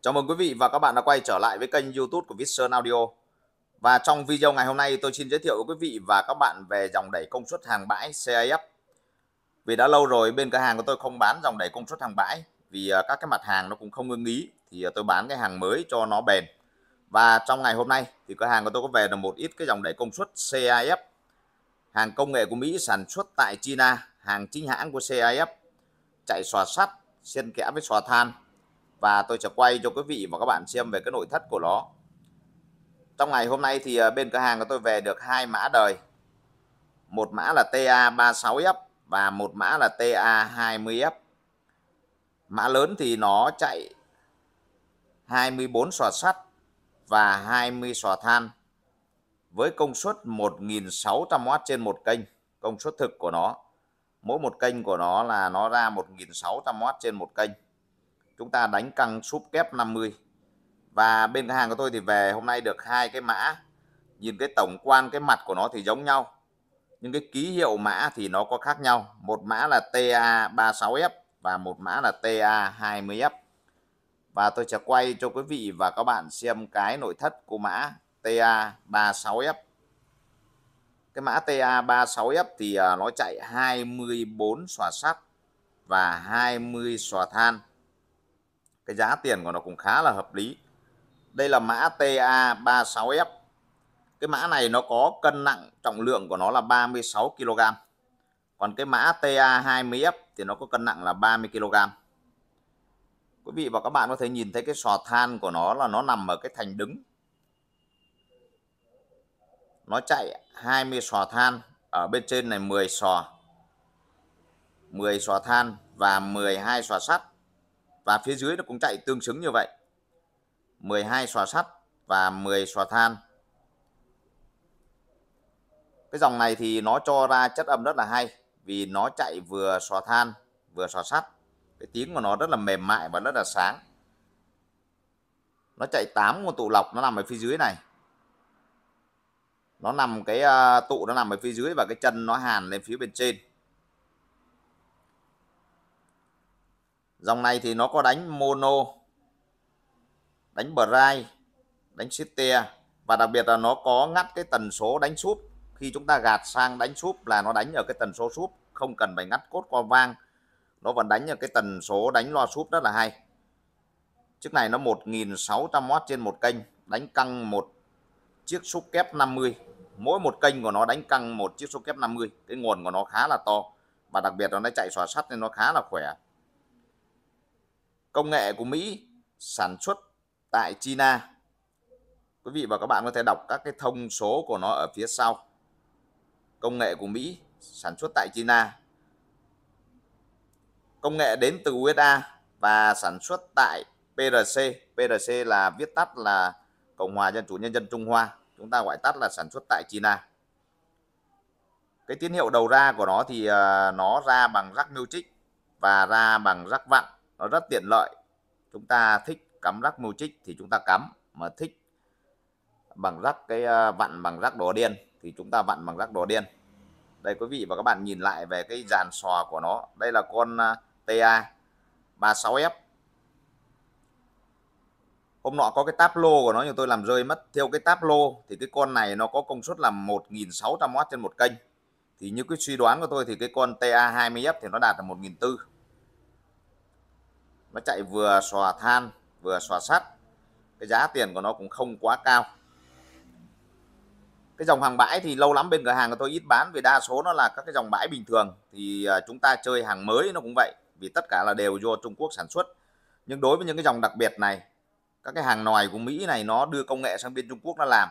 Chào mừng quý vị và các bạn đã quay trở lại với kênh YouTube của Vision Audio. Và trong video ngày hôm nay tôi xin giới thiệu với quý vị và các bạn về dòng đẩy công suất hàng bãi CAF. Vì đã lâu rồi bên cửa hàng của tôi không bán dòng đẩy công suất hàng bãi vì à, các cái mặt hàng nó cũng không ưng ý thì à, tôi bán cái hàng mới cho nó bền. Và trong ngày hôm nay thì cửa hàng của tôi có về được một ít cái dòng đẩy công suất CAF. Hàng công nghệ của Mỹ sản xuất tại China, hàng chính hãng của CAF, chạy xòa sắt, xen kẽ với xòa than và tôi sẽ quay cho quý vị và các bạn xem về cái nội thất của nó trong ngày hôm nay thì à, bên cửa hàng của tôi về được hai mã đời một mã là TA36F và một mã là TA20F mã lớn thì nó chạy 24 sò sắt và 20 sò than với công suất 1.600W trên một kênh công suất thực của nó mỗi một kênh của nó là nó ra 1.600W trên một kênh chúng ta đánh căng súp kép 50 và bên cái hàng của tôi thì về hôm nay được hai cái mã nhìn cái tổng quan cái mặt của nó thì giống nhau nhưng cái ký hiệu mã thì nó có khác nhau một mã là TA 36F và một mã là TA 20F và tôi sẽ quay cho quý vị và các bạn xem cái nội thất của mã TA 36F cái mã TA 36F thì à, nó chạy 24 xòa sắt và 20 xòa than cái giá tiền của nó cũng khá là hợp lý đây là mã TA36F cái mã này nó có cân nặng trọng lượng của nó là 36 kg còn cái mã TA20F thì nó có cân nặng là 30 kg quý vị và các bạn có thể nhìn thấy cái sò than của nó là nó nằm ở cái thành đứng nó chạy 20 sò than ở bên trên này 10 sò 10 sò than và 12 sò sắt và phía dưới nó cũng chạy tương xứng như vậy 12 xòa sắt và 10 xòa than cái dòng này thì nó cho ra chất âm rất là hay vì nó chạy vừa xòa than vừa xòa sắt cái tiếng của nó rất là mềm mại và rất là sáng nó chạy 8 con tụ lọc nó nằm ở phía dưới này nó nằm cái à, tụ nó nằm ở phía dưới và cái chân nó hàn lên phía bên trên dòng này thì nó có đánh mono đánh bright đánh sister và đặc biệt là nó có ngắt cái tần số đánh súp khi chúng ta gạt sang đánh súp là nó đánh ở cái tần số súp không cần phải ngắt cốt qua vang nó vẫn đánh ở cái tần số đánh loa súp rất là hay chiếc này nó 1.600W trên một kênh đánh căng một chiếc súp kép 50 mỗi một kênh của nó đánh căng một chiếc số kép 50 cái nguồn của nó khá là to và đặc biệt là nó chạy xòa sắt nên nó khá là khỏe công nghệ của Mỹ sản xuất tại China quý vị và các bạn có thể đọc các cái thông số của nó ở phía sau công nghệ của Mỹ sản xuất tại China công nghệ đến từ USA và sản xuất tại PRC PRC là viết tắt là Cộng hòa Dân chủ Nhân dân Trung Hoa chúng ta gọi tắt là sản xuất tại China cái tín hiệu đầu ra của nó thì ờ, nó ra bằng rắc miêu trích và ra bằng rắc vặn nó rất tiện lợi chúng ta thích cắm rắc mưu trích thì chúng ta cắm mà thích bằng rắc cái ờ, vặn bằng rắc đỏ điên thì chúng ta vặn bằng rắc đỏ điên đây quý vị và các bạn nhìn lại về cái dàn sò của nó đây là con ờ, TA 36F hôm nọ có cái táp lô của nó nhưng tôi làm rơi mất theo cái táp lô thì cái con này nó có công suất là 1.600W trên một kênh thì như cái suy đoán của tôi thì cái con TA 20F thì nó đạt là 1.400 nó chạy vừa xòa than vừa xòa sắt cái giá tiền của nó cũng không quá cao cái dòng hàng bãi thì lâu lắm bên cửa hàng của tôi ít bán vì đa số nó là các cái dòng bãi bình thường thì à, chúng ta chơi hàng mới nó cũng vậy vì tất cả là đều do Trung Quốc sản xuất nhưng đối với những cái dòng đặc biệt này các cái hàng nòi của Mỹ này nó đưa công nghệ sang bên Trung Quốc nó làm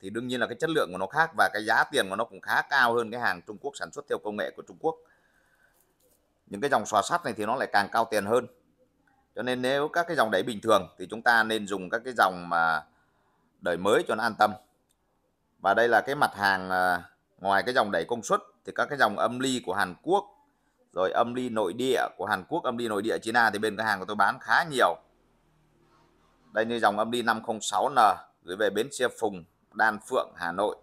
thì đương nhiên là cái chất lượng của nó khác và cái giá tiền của nó cũng khá cao hơn cái hàng Trung Quốc sản xuất theo công nghệ của Trung Quốc những cái dòng xòa sắt này thì nó lại càng cao tiền hơn cho nên nếu các cái dòng đáy bình thường thì chúng ta nên dùng các cái dòng mà đời mới cho nó an tâm và đây là cái mặt hàng à, ngoài cái dòng đẩy công suất thì các cái dòng âm ly của Hàn Quốc rồi âm ly nội địa của Hàn Quốc âm ly nội địa China thì bên cửa hàng của tôi bán khá nhiều đây như dòng âm ly 506N gửi về bến xe Phùng Đan Phượng Hà Nội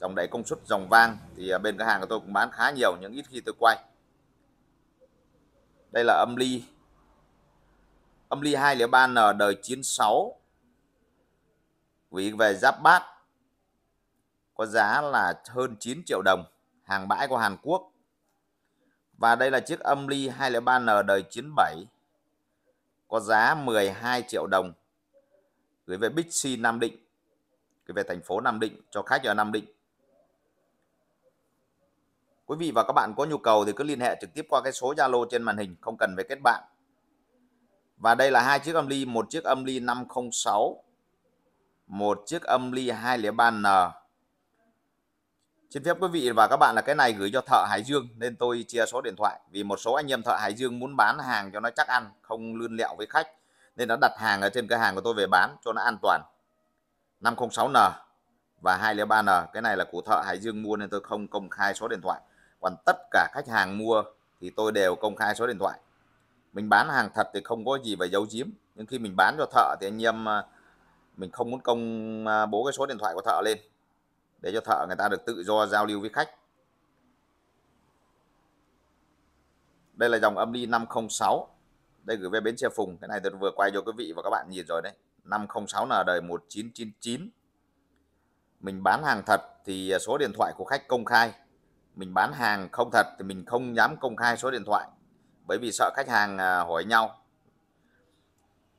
dòng đẩy công suất dòng vang thì à, bên cửa hàng của tôi cũng bán khá nhiều nhưng ít khi tôi quay đây là âm ly âm ly 203N đời 96 quý về giáp bát có giá là hơn 9 triệu đồng hàng bãi của Hàn Quốc và đây là chiếc âm ly 203N đời 97 có giá 12 triệu đồng gửi về Bixi Nam Định gửi về thành phố Nam Định cho khách ở Nam Định Quý vị và các bạn có nhu cầu thì cứ liên hệ trực tiếp qua cái số Zalo trên màn hình, không cần phải kết bạn và đây là hai chiếc âm ly một chiếc âm ly 506 một chiếc âm ly 203N xin phép quý vị và các bạn là cái này gửi cho thợ Hải Dương nên tôi chia số điện thoại vì một số anh em thợ Hải Dương muốn bán hàng cho nó chắc ăn không lươn lẹo với khách nên nó đặt hàng ở trên cái hàng của tôi về bán cho nó an toàn 506N và 203N cái này là của thợ Hải Dương mua nên tôi không công khai số điện thoại còn tất cả khách hàng mua thì tôi đều công khai số điện thoại mình bán hàng thật thì không có gì phải giấu giếm nhưng khi mình bán cho thợ thì anh em à, mình không muốn công à, bố cái số điện thoại của thợ lên để cho thợ người ta được tự do giao lưu với khách đây là dòng âm ly 506 đây gửi về bến xe Phùng cái này tôi vừa quay cho quý vị và các bạn nhìn rồi đấy 506 là đời 1999 mình bán hàng thật thì à, số điện thoại của khách công khai mình bán hàng không thật thì mình không dám công khai số điện thoại bởi vì sợ khách hàng à, hỏi nhau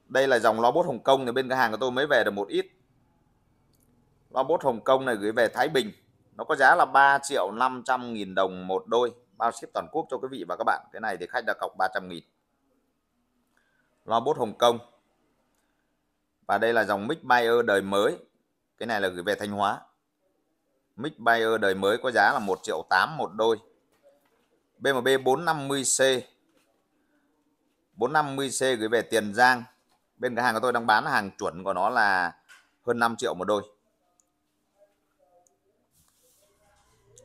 đây là dòng lobot Hồng Kông thì bên cửa hàng của tôi mới về được một ít lobot Hồng Kông này gửi về Thái Bình nó có giá là 3 triệu 500 nghìn đồng một đôi bao ship toàn quốc cho quý vị và các bạn cái này thì khách đã cọc 300 nghìn lobot Hồng Kông và đây là dòng mic Bayer đời mới cái này là gửi về Thanh Hóa mic Bayer đời mới có giá là 1 triệu 8 một đôi BMB 450C 450C gửi về Tiền Giang. Bên cửa hàng của tôi đang bán hàng chuẩn của nó là hơn 5 triệu một đôi.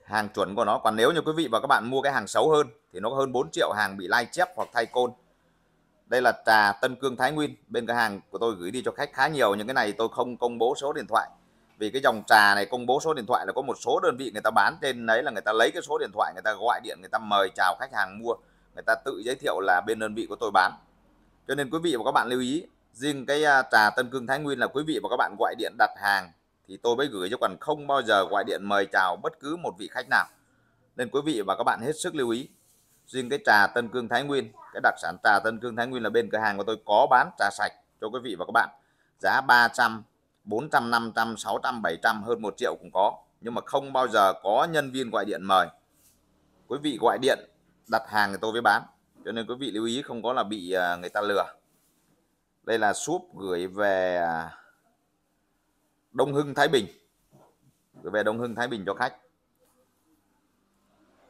Hàng chuẩn của nó còn nếu như quý vị và các bạn mua cái hàng xấu hơn thì nó có hơn 4 triệu hàng bị lai chép hoặc thay côn. Đây là trà Tân Cương Thái Nguyên, bên cửa hàng của tôi gửi đi cho khách khá nhiều những cái này tôi không công bố số điện thoại. Vì cái dòng trà này công bố số điện thoại là có một số đơn vị người ta bán trên đấy là người ta lấy cái số điện thoại người ta gọi điện người ta mời chào khách hàng mua người ta tự giới thiệu là bên đơn vị của tôi bán cho nên quý vị và các bạn lưu ý riêng cái à, trà Tân Cương Thái Nguyên là quý vị và các bạn gọi điện đặt hàng thì tôi mới gửi cho còn không bao giờ gọi điện mời chào bất cứ một vị khách nào nên quý vị và các bạn hết sức lưu ý riêng cái trà Tân Cương Thái Nguyên cái đặc sản trà Tân Cương Thái Nguyên là bên cửa hàng của tôi có bán trà sạch cho quý vị và các bạn giá 300 400 500 600 700 hơn 1 triệu cũng có nhưng mà không bao giờ có nhân viên gọi điện mời quý vị gọi điện đặt hàng người tôi mới bán cho nên quý vị lưu ý không có là bị à, người ta lừa đây là súp gửi về à, Đông Hưng Thái Bình gửi về Đông Hưng Thái Bình cho khách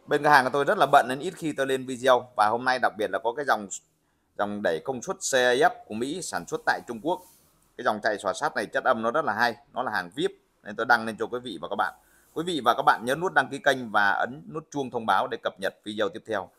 bên cửa hàng của tôi rất là bận nên ít khi tôi lên video và hôm nay đặc biệt là có cái dòng dòng đẩy công suất CIF của Mỹ sản xuất tại Trung Quốc cái dòng chạy xòa sát này chất âm nó rất là hay nó là hàng VIP nên tôi đăng lên cho quý vị và các bạn Quý vị và các bạn nhớ nút đăng ký kênh và ấn nút chuông thông báo để cập nhật video tiếp theo.